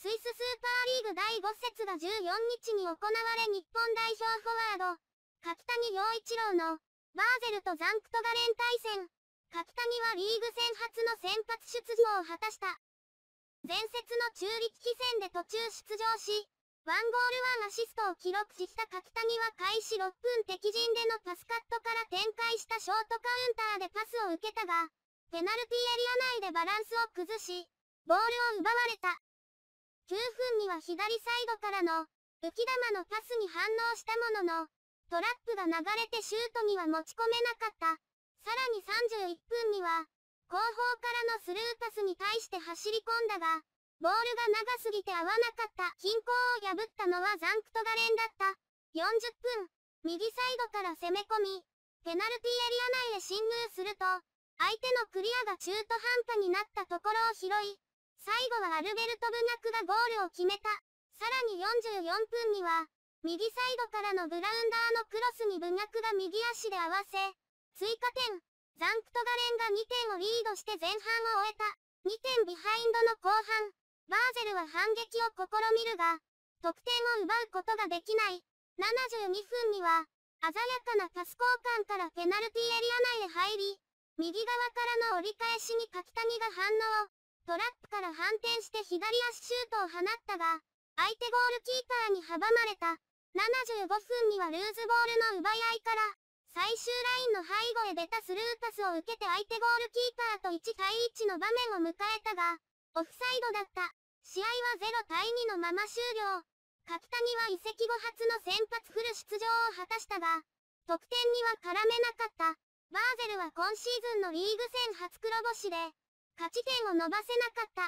スイススーパーリーグ第5節が14日に行われ日本代表フォワード、柿谷陽一郎の、バーゼルとザンクトガレン対戦。柿谷はリーグ戦初の先発出場を果たした。前節の中力棋戦で途中出場し、ワンゴールワンアシストを記録した柿谷は開始6分敵陣でのパスカットから展開したショートカウンターでパスを受けたが、ペナルティエリア内でバランスを崩し、ボールを奪われた。9分には左サイドからの、浮き球のパスに反応したものの、トラップが流れてシュートには持ち込めなかった。さらに31分には、後方からのスルーパスに対して走り込んだが、ボールが長すぎて合わなかった。均衡を破ったのはザンクトガレンだった。40分、右サイドから攻め込み、ペナルティエリア内へ侵入すると、相手のクリアが中途半端になったところを拾い、最後はアルベルト・ブナクがゴールを決めた。さらに44分には、右サイドからのブラウンダーのクロスにブナクが右足で合わせ、追加点、ザンクトガレンが2点をリードして前半を終えた。2点ビハインドの後半、バーゼルは反撃を試みるが、得点を奪うことができない。72分には、鮮やかなパス交換からペナルティエリア内へ入り、右側からの折り返しに柿谷が反応。トラップから反転して左足シュートを放ったが、相手ゴールキーパーに阻まれた。75分にはルーズボールの奪い合いから、最終ラインの背後へ出たスルーパスを受けて相手ゴールキーパーと1対1の場面を迎えたが、オフサイドだった。試合は0対2のまま終了。柿谷は移籍後初の先発フル出場を果たしたが、得点には絡めなかった。バーゼルは今シーズンのリーグ戦初黒星で、勝ち点を伸ばせなかった。